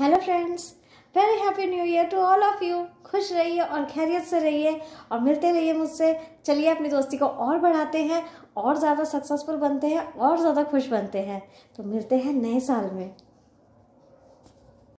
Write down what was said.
hello friends very happy new year to all of you खुश रहिए और खैरियत से रहिए और मिलते रहिए मुझसे चलिए अपनी दोस्ती को और बढ़ाते हैं और ज़्यादा सक्सेसफुल बनते हैं और ज़्यादा खुश बनते हैं तो मिलते हैं नए साल में